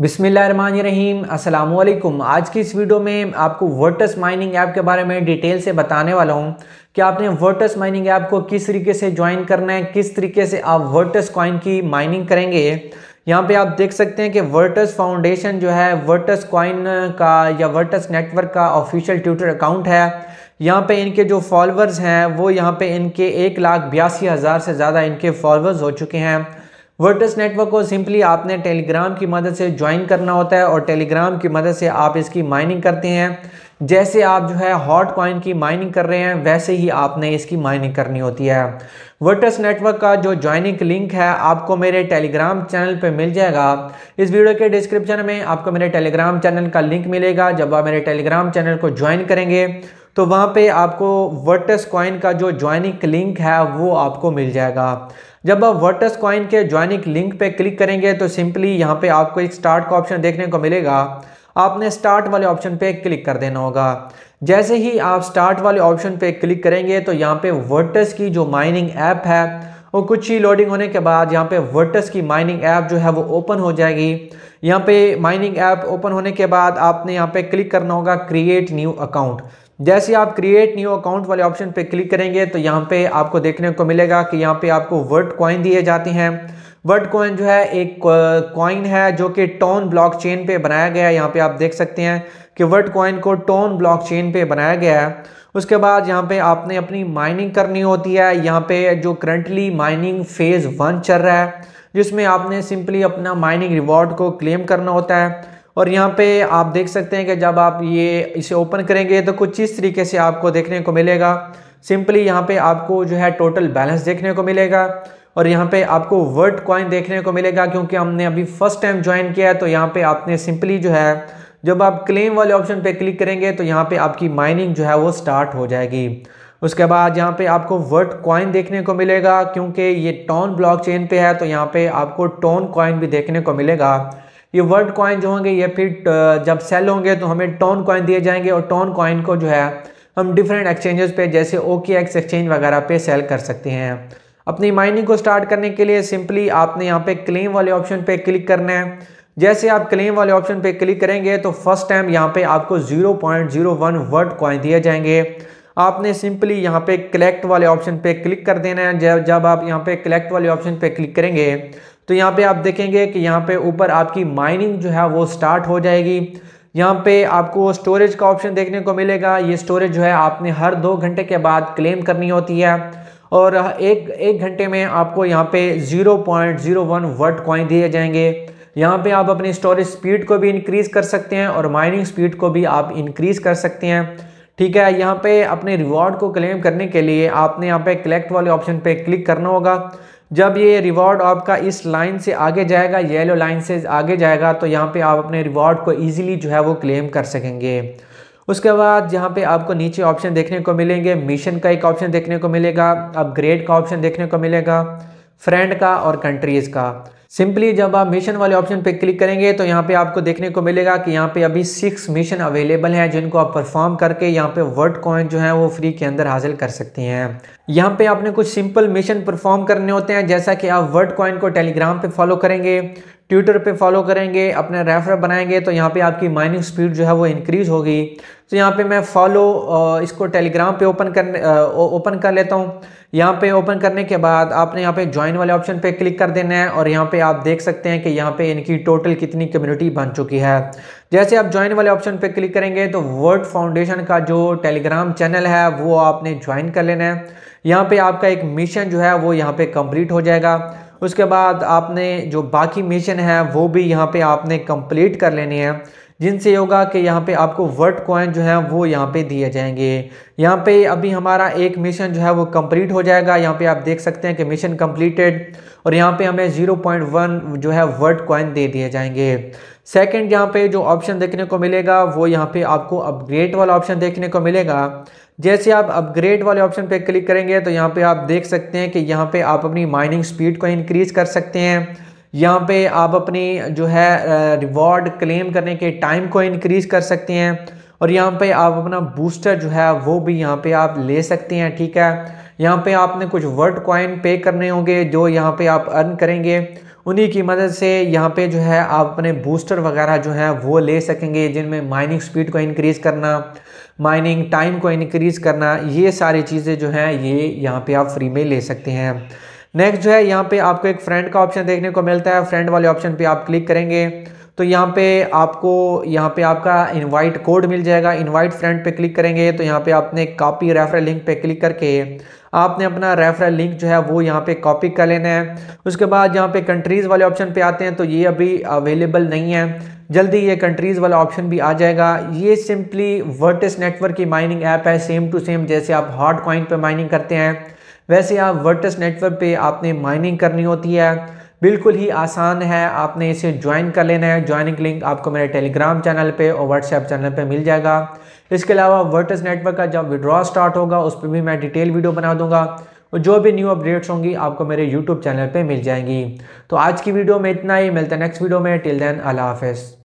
बिसमीम असलकुम आज की इस वीडियो में आपको वर्टस माइनिंग ऐप के बारे में डिटेल से बताने वाला हूँ कि आपने वर्टस माइनिंग ऐप को किस तरीके से ज्वाइन करना है किस तरीके से आप वर्टस कॉइन की माइनिंग करेंगे यहाँ पे आप देख सकते हैं कि वर्टस फाउंडेशन जो है वर्टस कॉइन का या वर्टस नेटवर्क का ऑफिशियल ट्विटर अकाउंट है यहाँ पे इनके जो फॉलोअर्स हैं वो यहाँ पे इनके एक लाख बयासी हज़ार से ज़्यादा इनके फॉलोअर्स हो चुके हैं वर्टस नेटवर्क को सिंपली आपने टेलीग्राम की मदद से ज्वाइन करना होता है और टेलीग्राम की मदद से आप इसकी माइनिंग करते हैं जैसे आप जो है हॉट कॉइन की माइनिंग कर रहे हैं वैसे ही आपने इसकी माइनिंग करनी होती है वर्टस नेटवर्क का जो ज्वाइनिंग लिंक है आपको मेरे टेलीग्राम चैनल पे मिल जाएगा इस वीडियो के डिस्क्रिप्शन में आपको मेरे टेलीग्राम चैनल का लिंक मिलेगा जब आप मेरे टेलीग्राम चैनल को ज्वाइन करेंगे तो वहाँ पे आपको वर्टस कॉइन का जो ज्वाइनिंग लिंक है वो आपको मिल जाएगा जब आप वर्टस कॉइन के ज्वाइनिंग लिंक पे क्लिक करेंगे तो सिंपली यहाँ पे आपको एक स्टार्ट का ऑप्शन देखने को मिलेगा आपने स्टार्ट वाले ऑप्शन पे क्लिक कर देना होगा जैसे ही आप स्टार्ट वाले ऑप्शन पे क्लिक करेंगे तो यहाँ पे वर्टस की जो माइनिंग ऐप है वो कुछ ही लोडिंग होने के बाद यहाँ पे वर्टस की माइनिंग ऐप जो है वो ओपन हो जाएगी यहाँ पे माइनिंग ऐप ओपन होने के बाद आपने यहाँ पे क्लिक करना होगा क्रिएट न्यू अकाउंट जैसे आप क्रिएट न्यू अकाउंट वाले ऑप्शन पे क्लिक करेंगे तो यहाँ पे आपको देखने को मिलेगा कि यहाँ पे आपको वर्ड कॉइन दिए जाते हैं वर्ड कॉइन जो है एक कॉइन है जो कि टोन ब्लॉकचेन पे बनाया गया है यहाँ पे आप देख सकते हैं कि वर्ड कॉइन को टोन ब्लॉकचेन पे बनाया गया है उसके बाद यहाँ पे आपने अपनी माइनिंग करनी होती है यहाँ पे जो करंटली माइनिंग फेज़ वन चल रहा है जिसमें आपने सिंपली अपना माइनिंग रिवॉर्ड को क्लेम करना होता है और यहाँ पे आप देख सकते हैं कि जब आप ये इसे ओपन करेंगे तो कुछ इस तरीके से आपको देखने को मिलेगा सिंपली यहाँ पे आपको जो है टोटल बैलेंस देखने को मिलेगा और यहाँ पे आपको वर्ड कॉइन देखने को मिलेगा क्योंकि हमने अभी फर्स्ट टाइम ज्वाइन किया है तो यहाँ पे आपने सिंपली जो है जब आप क्लेम वाले ऑप्शन पे क्लिक करेंगे तो यहाँ पे आपकी माइनिंग जो है वो स्टार्ट हो जाएगी उसके बाद यहाँ पे आपको वर्ड कॉइन देखने को मिलेगा क्योंकि ये टॉन ब्लॉकचेन पे है तो यहाँ पे आपको टॉन कॉइन भी देखने को मिलेगा ये वर्ड कॉइन जो होंगे ये फिर जब सेल होंगे तो हमें टोन कॉइन दिए जाएंगे और टोन कॉइन को जो है हम डिफरेंट एक्सचेंजेस पे जैसे ओ के एक्स एक्सचेंज वगैरह पे सेल कर सकते हैं अपनी माइनिंग को स्टार्ट करने के लिए सिंपली आपने यहाँ पे क्लेम वाले ऑप्शन पे क्लिक करना है जैसे आप क्लेम वाले ऑप्शन पे क्लिक करेंगे तो फर्स्ट टाइम यहाँ पे आपको 0.01 वर्ड कॉइन दिए जाएंगे आपने सिंपली यहाँ पे कलेक्ट वाले ऑप्शन पे क्लिक कर देना है जब जब आप यहाँ पे कलेक्ट वाले ऑप्शन पे क्लिक करेंगे तो यहाँ पे आप देखेंगे कि यहाँ पे ऊपर आपकी माइनिंग जो है वो स्टार्ट हो जाएगी यहाँ पे आपको स्टोरेज का ऑप्शन देखने को मिलेगा ये स्टोरेज जो है आपने हर दो घंटे के बाद क्लेम करनी होती है और एक एक घंटे में आपको यहाँ पे 0.01 वर्ट कॉइन दिए जाएंगे यहाँ पे आप अपनी स्टोरेज स्पीड को भी इंक्रीज़ कर सकते हैं और माइनिंग स्पीड को भी आप इंक्रीज़ कर सकते हैं ठीक है यहाँ पे अपने रिवॉर्ड को क्लेम करने के लिए आपने यहाँ पे कलेक्ट वाले ऑप्शन पे क्लिक करना होगा जब ये रिवॉर्ड आपका इस लाइन से आगे जाएगा येलो लाइन से आगे जाएगा तो यहाँ पे आप अपने रिवॉर्ड को इजीली जो है वो क्लेम कर सकेंगे उसके बाद यहाँ पे आपको नीचे ऑप्शन देखने को मिलेंगे मिशन का एक ऑप्शन देखने को मिलेगा अपग्रेड का ऑप्शन देखने को मिलेगा फ्रेंड का और कंट्रीज़ का सिंपली जब आप मिशन वाले ऑप्शन पे क्लिक करेंगे तो यहाँ पे आपको देखने को मिलेगा कि यहाँ पे अभी सिक्स मिशन अवेलेबल हैं जिनको आप परफॉर्म करके यहाँ पे वर्ड कॉइन जो है वो फ्री के अंदर हासिल कर सकती हैं यहाँ पे आपने कुछ सिंपल मिशन परफॉर्म करने होते हैं जैसा कि आप वर्ड कॉइन को टेलीग्राम पे फॉलो करेंगे ट्विटर पे फॉलो करेंगे अपने रेफर बनाएंगे तो यहाँ पे आपकी माइनिंग स्पीड जो है वो इंक्रीज़ होगी तो यहाँ पे मैं फॉलो इसको टेलीग्राम पे ओपन करने ओपन कर लेता हूँ यहाँ पे ओपन करने के बाद आपने यहाँ पे ज्वाइन वाले ऑप्शन पे क्लिक कर देना है और यहाँ पे आप देख सकते हैं कि यहाँ पे इनकी टोटल कितनी कम्युनिटी बन चुकी है जैसे आप ज्वाइन वाले ऑप्शन पे क्लिक करेंगे तो वर्ल्ड फाउंडेशन का जो टेलीग्राम चैनल है वो आपने ज्वाइन कर लेना है यहाँ पर आपका एक मिशन जो है वो यहाँ पर कंप्लीट हो जाएगा उसके बाद आपने जो बाकी मिशन है वो भी यहाँ पे आपने कंप्लीट कर लेने हैं जिनसे होगा कि यहाँ पे आपको वर्ड कॉइन जो है वो यहाँ पे दिए जाएंगे यहाँ पे अभी हमारा एक मिशन जो है वो कंप्लीट हो जाएगा यहाँ पे आप देख सकते हैं कि मिशन कंप्लीटेड और यहाँ पे हमें 0.1 जो है वर्ड कॉइन दे दिए जाएंगे सेकंड यहाँ पे जो ऑप्शन देखने को मिलेगा वो यहाँ पे आपको अपग्रेड वाला ऑप्शन देखने को मिलेगा जैसे आप अपग्रेड वाले ऑप्शन पे क्लिक करेंगे तो यहाँ पे आप देख सकते हैं कि यहाँ पे आप अपनी माइनिंग स्पीड को इंक्रीज कर सकते हैं यहाँ पे आप अपनी जो है रिवॉर्ड क्लेम करने के टाइम को इंक्रीज कर सकते हैं और यहाँ पे आप अपना बूस्टर जो है वो भी यहाँ पे आप ले सकते हैं ठीक है यहाँ पे आपने कुछ वर्ड कॉइन पे करने होंगे जो यहाँ पे आप अर्न करेंगे उन्हीं की मदद से यहाँ पे जो है आप अपने बूस्टर वगैरह जो है वो ले सकेंगे जिनमें माइनिंग स्पीड को इनक्रीज़ करना माइनिंग टाइम को इनक्रीज़ करना ये सारी चीज़ें जो हैं ये यहाँ पे आप फ्री में ले सकते हैं नेक्स्ट जो है यहाँ पे आपको एक फ्रेंड का ऑप्शन देखने को मिलता है फ्रेंड वाले ऑप्शन पर आप क्लिक करेंगे तो यहाँ पे आपको यहाँ पे आपका इनवाइट कोड मिल जाएगा इनवाइट फ्रेंड पे क्लिक करेंगे तो यहाँ पे आपने कॉपी रेफरल लिंक पे क्लिक करके आपने अपना रेफरल लिंक जो है वो यहाँ पे कॉपी कर लेना है उसके बाद यहाँ पे कंट्रीज़ वाले ऑप्शन पे आते हैं तो ये अभी अवेलेबल नहीं है जल्दी ये कंट्रीज़ वाला ऑप्शन भी आ जाएगा ये सिंपली वर्टिस नेटवर्क की माइनिंग ऐप है सेम टू सेम जैसे आप हॉट कॉइन पर माइनिंग करते हैं वैसे आप वर्टिस नेटवर्क पर आपने माइनिंग करनी होती है बिल्कुल ही आसान है आपने इसे ज्वाइन कर लेना है ज्वाइनिंग लिंक आपको मेरे टेलीग्राम चैनल पे और व्हाट्सएप चैनल पे मिल जाएगा इसके अलावा वर्टस नेटवर्क का जब विड्रॉ स्टार्ट होगा उस पर भी मैं डिटेल वीडियो बना दूंगा और जो भी न्यू अपडेट्स होंगी आपको मेरे यूट्यूब चैनल पर मिल जाएंगी तो आज की वीडियो में इतना ही मिलता है नेक्स्ट वीडियो में टिल देन अल्लाह हाफिज़